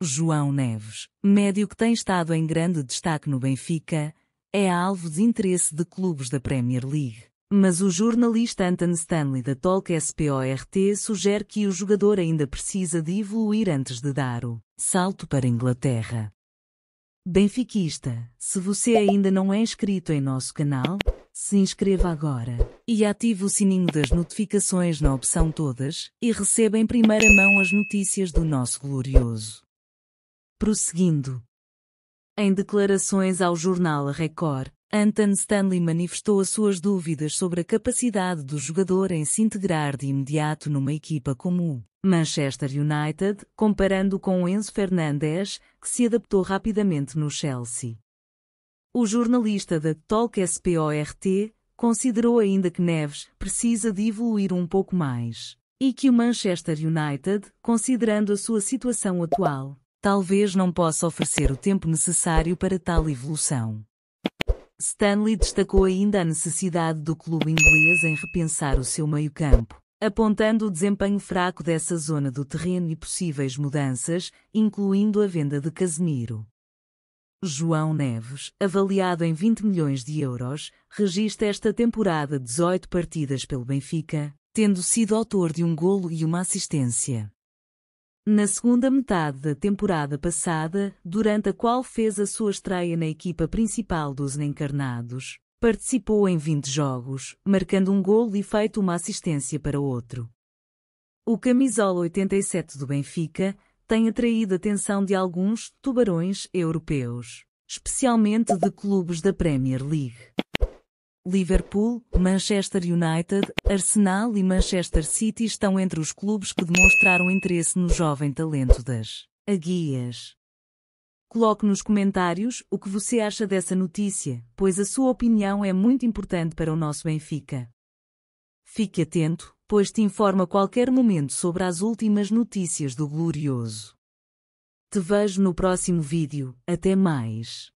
João Neves, médio que tem estado em grande destaque no Benfica, é alvo de interesse de clubes da Premier League. Mas o jornalista Anton Stanley da Talk SPORT sugere que o jogador ainda precisa de evoluir antes de dar o salto para a Inglaterra. Benfiquista, se você ainda não é inscrito em nosso canal, se inscreva agora e ative o sininho das notificações na opção Todas e receba em primeira mão as notícias do nosso glorioso Prosseguindo. Em declarações ao jornal Record, Anton Stanley manifestou as suas dúvidas sobre a capacidade do jogador em se integrar de imediato numa equipa como o Manchester United, comparando com Enzo Fernandes, que se adaptou rapidamente no Chelsea. O jornalista da Talk SPORT considerou ainda que Neves precisa de evoluir um pouco mais e que o Manchester United, considerando a sua situação atual, talvez não possa oferecer o tempo necessário para tal evolução. Stanley destacou ainda a necessidade do clube inglês em repensar o seu meio-campo, apontando o desempenho fraco dessa zona do terreno e possíveis mudanças, incluindo a venda de Casemiro. João Neves, avaliado em 20 milhões de euros, registra esta temporada 18 partidas pelo Benfica, tendo sido autor de um golo e uma assistência na segunda metade da temporada passada, durante a qual fez a sua estreia na equipa principal dos Encarnados. Participou em 20 jogos, marcando um golo e feito uma assistência para outro. O camisola 87 do Benfica tem atraído a atenção de alguns tubarões europeus, especialmente de clubes da Premier League. Liverpool, Manchester United, Arsenal e Manchester City estão entre os clubes que demonstraram interesse no jovem talento das Aguias. Coloque nos comentários o que você acha dessa notícia, pois a sua opinião é muito importante para o nosso Benfica. Fique atento, pois te informa a qualquer momento sobre as últimas notícias do Glorioso. Te vejo no próximo vídeo, até mais!